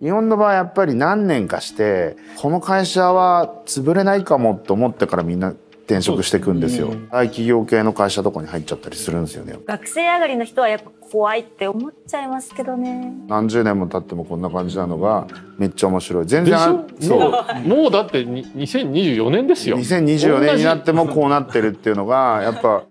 日本の場合やっぱり何年かしてこの会社は潰れないかもと思ってからみんな転職していくんですよ、ね、大企業系の会社とかに入っちゃったりするんですよね学生上がりの人はやっぱ怖いって思っちゃいますけどね何十年も経ってもこんな感じなのがめっちゃ面白い全然そうもうだって2024年ですよ2024年になってもこうなってるっていうのがやっぱ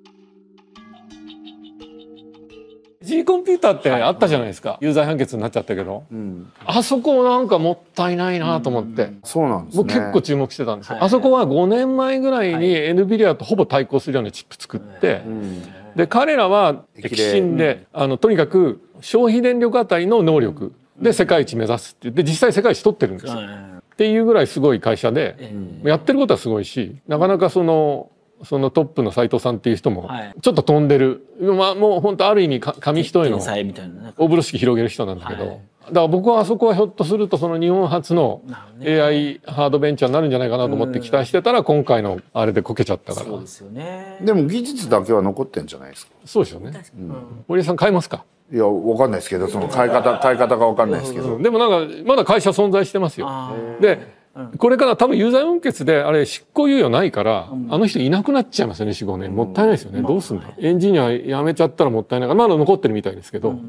G コンピューターってあったじゃないですか、はい、有罪判決になっちゃったけど、うん、あそこなんかもったいないなと思って、うん、そうなんです、ね、僕結構注目してたんですよ、はい、あそこは5年前ぐらいに NVIDIA とほぼ対抗するようなチップ作って、うん、で彼らは激心で、あのとにかく消費電力あたりの能力で世界一目指すってで実際世界一取ってるんですよ。っていうぐらいすごい会社で、やってることはすごいしなかなかそのそのトップの斎藤さんっていう人も、ちょっと飛んでる、はい、まあ、もう本当ある意味紙一重の大風呂敷広げる人なんだけど、はい、だから僕はあそこはひょっとするとその日本初の AI ハードベンチャーになるんじゃないかなと思って期待してたら今回のあれでこけちゃったからそうですよ、ね、でも技術だけは残ってんじゃないですかそうですよね、うん、堀江さん買いますかいや、わかんないですけど、その買い方、買い方がわかんないですけど。でもなんか、まだ会社存在してますよ。で、これから多分有罪判決であれ執行猶予ないから、あの人いなくなっちゃいますよね45年もったいないですよね、どうすんだ、エンジニア辞めちゃったらもったいないからまだ残ってるみたいですけど。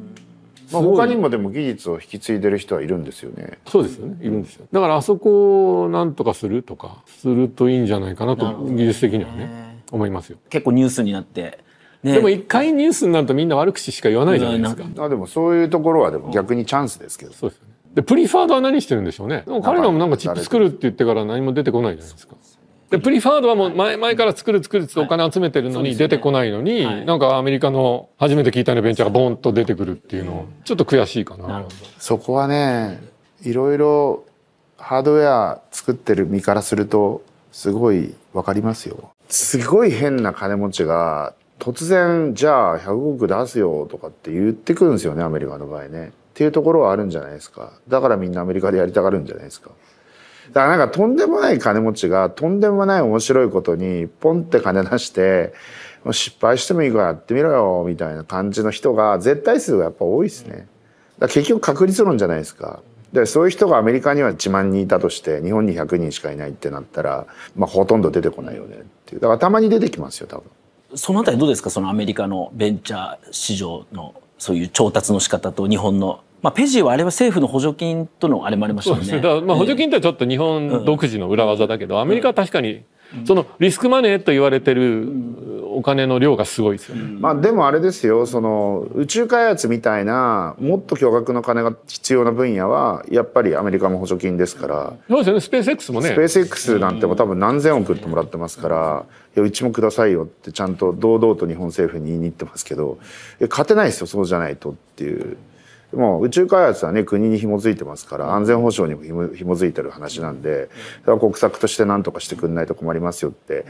まあ、他にもでも技術を引き継いでる人はいるんですよね。そうですよね。いるんですよ。だからあそこをなんとかするとかするといいんじゃないかなと技術的にはね思いますよ。結構ニュースになって。ね、でも一回ニュースになるとみんな悪口しか言わないじゃないですか。あでもそういうところはでも逆にチャンスですけど。そうですよね。でプリファードは何してるんでしょうね彼らもなんかチップ作るって言ってから何も出てこないじゃないですか。でプリファードはもう前前から作る作るってお金集めてるのに出てこないのに、なんかアメリカの初めて聞いたなベンチャーがボンと出てくるっていうのちょっと悔しいかな。そこはねいろいろハードウェア作ってる身からするとすごい分かりますよ。すごい変な金持ちが突然じゃあ100億出すよとかって言ってくるんですよねアメリカの場合ね。っていうところはあるんじゃないですかだからみんなアメリカでやりたがるんじゃないですかだからなんかとんでもない金持ちがとんでもない面白いことにポンって金出してもう失敗してもいいからやってみろよみたいな感じの人が絶対数がやっぱ多いですねだ結局確率論じゃないですかでそういう人がアメリカには1万人いたとして日本に100人しかいないってなったら、まあ、ほとんど出てこないよねっていうだからたまに出てきますよ多分。そのあたりどうですかそのアメリカのベンチャー市場のそういう調達の仕方と日本のまあ、ペジはあれは政府の補助金とのあれもありましたよね。そうですねまあ、補助金ってちょっと日本独自の裏技だけど、アメリカは確かにそのリスクマネーと言われてるお金の量がすごいですよね。まあ、でもあれですよその宇宙開発みたいなもっと巨額の金が必要な分野はやっぱりアメリカも補助金ですからそうですよねスペース X もねスペース X なんても多分何千億ってもらってますからいやうちもくださいよってちゃんと堂々と日本政府に言いに行ってますけど勝てないですよそうじゃないとっていう。でも宇宙開発はね国に紐づいてますから安全保障にも紐づいてる話なんで国策として何とかしてくんないと困りますよって。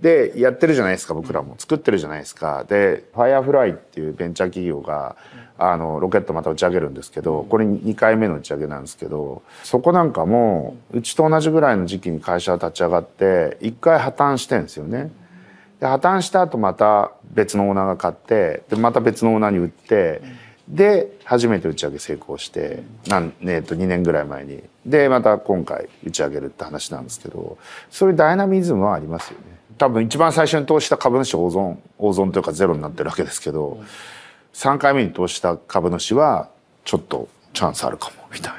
でやってるじゃないですか僕らも作ってるじゃないですか。でファイアフライっていうベンチャー企業があのロケットまた打ち上げるんですけどこれ2回目の打ち上げなんですけどそこなんかもうちと同じぐらいの時期に会社立ち上がって1回破綻してんですよね。で破綻した後また別のオーナーが買ってでまた別のオーナーに売って。で初めて打ち上げ成功して何、えと2年ぐらい前にでまた今回打ち上げるって話なんですけどそういうダイナミズムはありますよね多分一番最初に投資した株主大損大損というかゼロになってるわけですけど3回目に投資した株主はちょっとチャンスあるかもみたい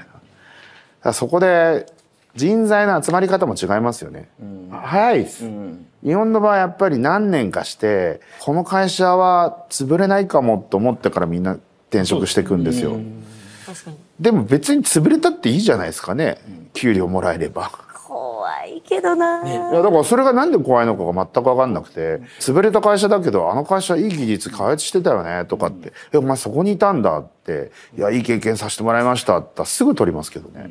なそこで人材の集まり方も違いますよね、うん、早いです、うん、日本の場合やっぱり何年かしてこの会社は潰れないかもと思ってからみんな転職していくんですよ。でも別に潰れたっていいじゃないですかね、給料もらえれば。怖いけどな、ね、いやだからそれがなんで怖いのかが全く分かんなくて潰れた会社だけどあの会社いい技術開発してたよねとかって「えお前そこにいたんだ」って「いやいい経験させてもらいました」ってすぐ取りますけどね。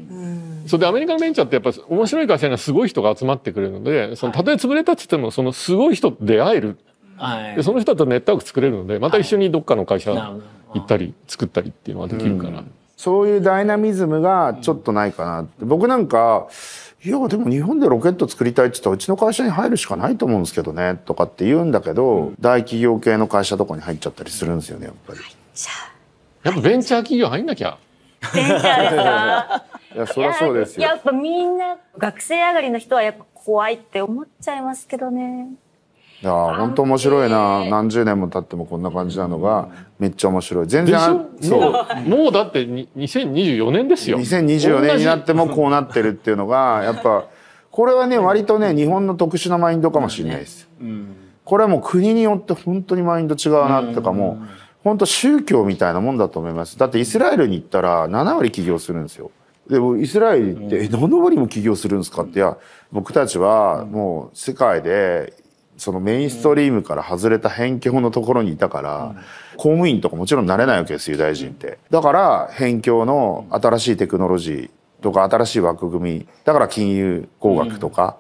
それでアメリカのベンチャーってやっぱ面白い会社にはすごい人が集まってくれるのでそのたとえ潰れたっつってもそのすごい人と出会える、はい、でその人とネットワーク作れるのでまた一緒にどっかの会社、はい行ったり作ったりっていうのはできるから、うん、そういうダイナミズムがちょっとないかなって、僕なんかいやでも日本でロケット作りたいって言ったらうちの会社に入るしかないと思うんですけどねとかって言うんだけど、うん、大企業系の会社とかに入っちゃったりするんですよねやっぱり。やっぱベンチャー企業入んなきゃ。ベンチャーですか。いやそりゃそうですよや。やっぱみんな学生上がりの人はやっぱ怖いって思っちゃいますけどね。いや本当面白いな何十年も経ってもこんな感じなのがめっちゃ面白い全然そうもうだって2024年ですよ2024年になってもこうなってるっていうのがやっぱこれはね割とね日本の特殊なマインドかもしれないです、うん、これはもう国によって本当にマインド違うなってかもう本当宗教みたいなもんだと思いますだってイスラエルに行ったら7割起業するんですよでもイスラエルって、うん、え何割も起業するんですかっていや僕たちはもう世界でそのメインストリームから外れた辺境のところにいたから、公務員とかもちろんなれないわけですユダヤ人って。だから辺境の新しいテクノロジーとか新しい枠組みだから金融工学とか,、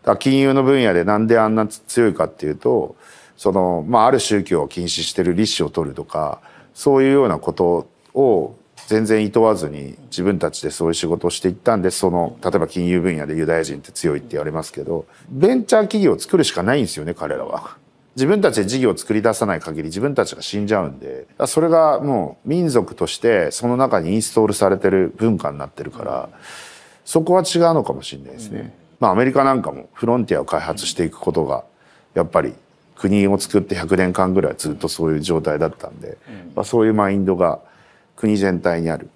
だから金融の分野でなんであんな強いかっていうとその、まあ、ある宗教を禁止してる利子を取るとかそういうようなことを全然いとわずに自分たちでそういう仕事をしていったんでその例えば金融分野でユダヤ人って強いって言われますけどベンチャー企業を作るしかないんですよね彼らは。自分たちで事業を作り出さない限り自分たちが死んじゃうんでそれがもう民族としてその中にインストールされてる文化になってるからそこは違うのかもしれないですね。まあ、アメリカなんかもフロンティアを開発していくことがやっぱり国を作って100年間ぐらいずっとそういう状態だったんで、まあ、そういうマインドが。国全体にある、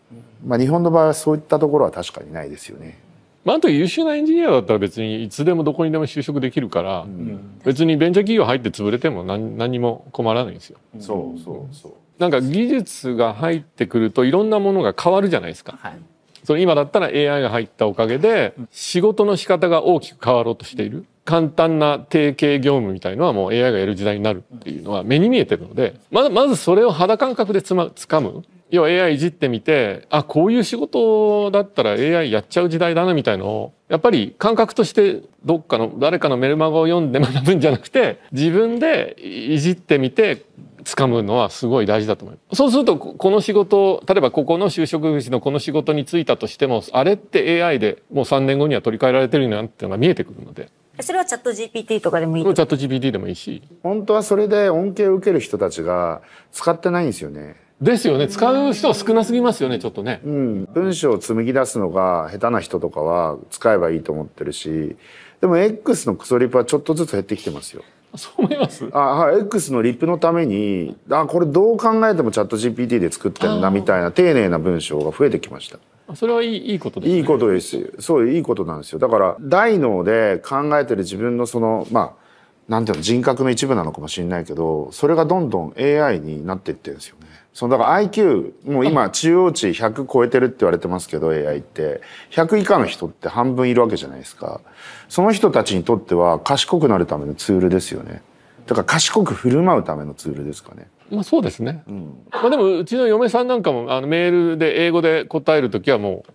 まあ、日本の場合はそういったところは確かにないですよね。まあ、あと優秀なエンジニアだったら別にいつでもどこにでも就職できるから、うん、別にベンチャー企業入って潰れても何何も困らないんですよ。そうそうそうなんか技術が入ってくるといろんなものが変わるじゃないですか。はい、それ今だったら AI が入ったおかげで仕事の仕方が大きく変わろうとしている。簡単な定型業務みたいのはもう AI がやる時代になるっていうのは目に見えてるので、まず、まずそれを肌感覚でつま、掴む。要は AI いじってみてあこういう仕事だったら AI やっちゃう時代だなみたいのをやっぱり感覚としてどっかの誰かのメルマガを読んで学ぶんじゃなくて自分でいじってみて掴むのはすごい大事だと思います。そうするとこの仕事例えばここの就職口のこの仕事に就いたとしてもあれって AI でもう3年後には取り替えられてるなんていうのが見えてくるので。それはチャット GPT とかでもいいチャット GPT でもいいし。本当はそれで恩恵を受ける人たちが使ってないんですよね。ですよね使う人は少なすぎますよねちょっとね、うん、文章を紡ぎ出すのが下手な人とかは使えばいいと思ってるしでも X のクソリップはちょっとずつ減ってきてますよそう思いますあ、はい、X のリップのためにあこれどう考えてもチャット GPT で作ってんだみたいな丁寧な文章が増えてきましたそれはいいいいことです、ね、いいことですそういいことなんですよだから大脳で考えてる自分のそのまあなんていうの人格の一部なのかもしれないけどそれがどんどん AI になっていってるんですよねそのだから IQ もう今中央値100超えてるって言われてますけど AI って100以下の人って半分いるわけじゃないですかその人たちにとっては賢くなるためのツールですよねだから賢く振る舞うためのツールですかねまあそうですね、うん、まあでもうちの嫁さんなんかもあのメールで英語で答える時はも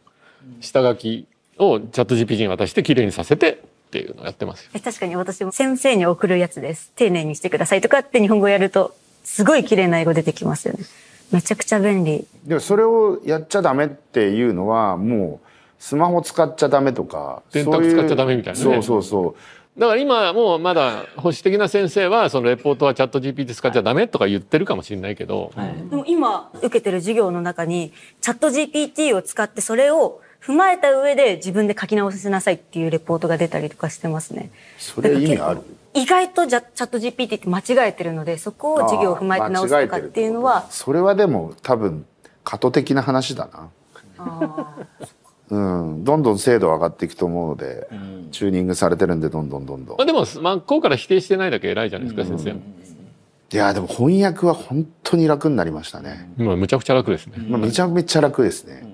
う下書きをチャット GPT に渡してきれいにさせてっていうのをやってます確かに私も先生に送るやつです丁寧にしてくださいとかって日本語やるとすごい綺麗な英語出てきますよねめちゃくちゃ便利。でもそれをやっちゃダメっていうのはもうスマホ使っちゃダメとか電卓使っちゃダメみたいなねそうそうそうだから今もうまだ保守的な先生はそのレポートはチャット GPT 使っちゃダメとか言ってるかもしれないけど、はい、でも今受けてる授業の中にチャット GPT を使ってそれを踏まえた上で自分で書き直させなさいっていうレポートが出たりとかしてますね。それ意味ある意外とじゃチャット GPT って間違えてるのでそこを授業を踏まえて直すとかっていうのはそれはでも多分過渡的な話だな。うん、どんどん精度上がっていくと思うので、うん、チューニングされてるんでどんどんどんどん。まあ、でも真っ向から否定してないだけ偉いじゃないですか、うん、先生いやでも翻訳は本当に楽になりましたね。今むちゃくちゃ楽ですね。まあ、めちゃめちゃ楽ですね。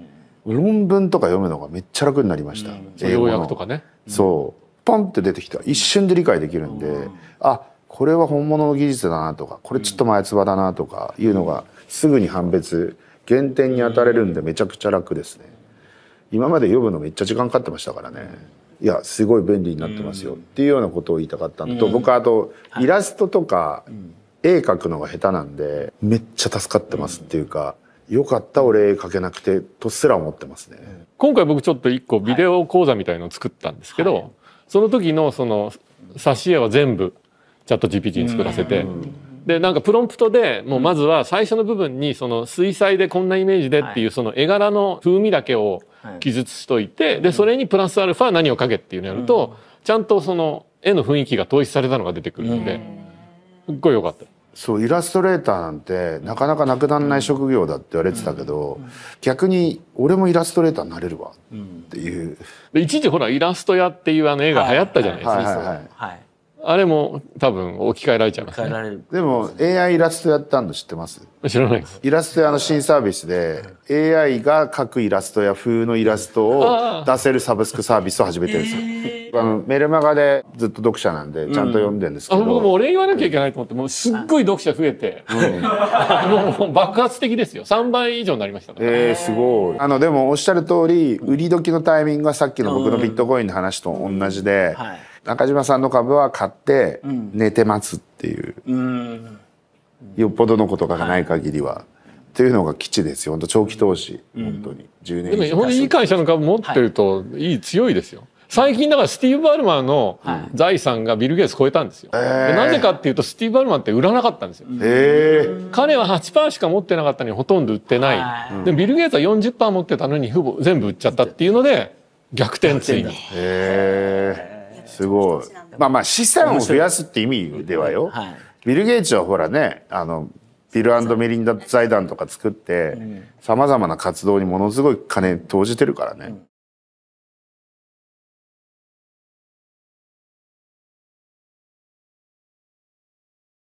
論文とか読むのがめっちゃ楽になりました、うん、要約とかね、そうポンって出てきた一瞬で理解できるんで、うん、あこれは本物の技術だなとかこれちょっと前つばだなとかいうのがすぐに判別原点に当たれるんでめちゃくちゃ楽ですね今まで読むのめっちゃ時間かかってましたからねいやすごい便利になってますよっていうようなことを言いたかったのと、僕はあとイラストとか絵描くのが下手なんでめっちゃ助かってますっていうか。うんよかった礼かけなくてとすら思ってますね。今回僕ちょっと一個ビデオ講座みたいのを作ったんですけど、はい、その時のその挿絵は全部チャット GPT に作らせて。でなんかプロンプトでもうまずは最初の部分にその水彩でこんなイメージでっていうその絵柄の風味だけを記述しといてでそれにプラスアルファ何を書けっていうのやるとちゃんとその絵の雰囲気が統一されたのが出てくるのですっごい良かった。そうイラストレーターなんてなかなかなくならない職業だって言われてたけど、逆に俺もイラストレーターになれるわっていう、で一時ほらイラスト屋っていうあの映画流行ったじゃないですか、はいはいはいはい、あれも多分置き換えられちゃいます、ね、でも AI イラストやったの知ってます知らないですイラスト屋の新サービスで AI が描くイラストや風のイラストを出せるサブスクサービスを始めてるんですよ、あのメルマガでずっと読者なんでちゃんと読んでるんですけど、うん、僕もお礼言わなきゃいけないと思ってもうすっごい読者増えて、もう爆発的ですよ3倍以上になりましたええー、すごいあのでもおっしゃる通り売り時のタイミングはさっきの僕のビットコインの話と同じで、はい、中島さんの株は買って寝て待つっていう、よっぽどのことがない限りは。はいっていうのが基地ですよ。本当長期投資、うん、本当に10年でもいい会社の株持ってるといい、はい、強いですよ。最近だからスティーブ・バルマンの財産がビル・ゲイツ超えたんですよ、はい、なぜかっていうとスティーブ・バルマンって売らなかったんですよ、彼は8%しか持ってなかったのにほとんど売ってない、はい、でビル・ゲイツは40%持ってたのにほぼ全部売っちゃったっていうので逆転ついにすごいまあまあ資産を増やすって意味ではよ、はい、ビル・ゲイツはほらねあのビルメリンダ財団とか作ってさまざまな活動にものすごい金投じてるからね、うん